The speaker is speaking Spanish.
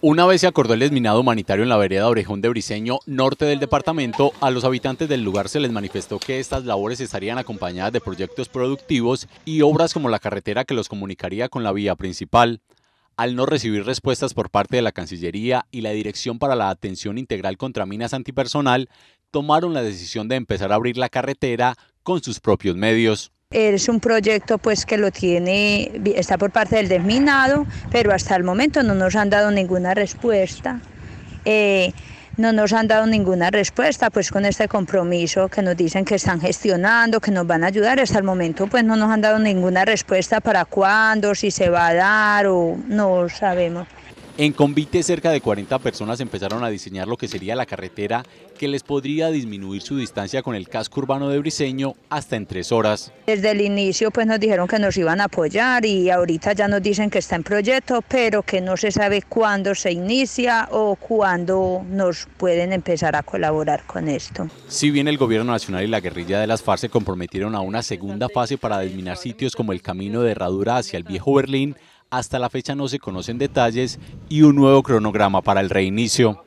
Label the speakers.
Speaker 1: Una vez se acordó el desminado humanitario en la vereda Orejón de Briseño, norte del departamento, a los habitantes del lugar se les manifestó que estas labores estarían acompañadas de proyectos productivos y obras como la carretera que los comunicaría con la vía principal. Al no recibir respuestas por parte de la Cancillería y la Dirección para la Atención Integral contra Minas Antipersonal, tomaron la decisión de empezar a abrir la carretera con sus propios medios.
Speaker 2: Es un proyecto pues que lo tiene, está por parte del desminado, pero hasta el momento no nos han dado ninguna respuesta. Eh, no nos han dado ninguna respuesta pues con este compromiso que nos dicen que están gestionando, que nos van a ayudar. Hasta el momento pues no nos han dado ninguna respuesta para cuándo, si se va a dar o no sabemos.
Speaker 1: En Convite cerca de 40 personas empezaron a diseñar lo que sería la carretera que les podría disminuir su distancia con el casco urbano de Briseño hasta en tres horas.
Speaker 2: Desde el inicio pues nos dijeron que nos iban a apoyar y ahorita ya nos dicen que está en proyecto, pero que no se sabe cuándo se inicia o cuándo nos pueden empezar a colaborar con esto.
Speaker 1: Si bien el gobierno nacional y la guerrilla de las FARC se comprometieron a una segunda fase para desminar sitios como el camino de Herradura hacia el Viejo Berlín, hasta la fecha no se conocen detalles y un nuevo cronograma para el reinicio.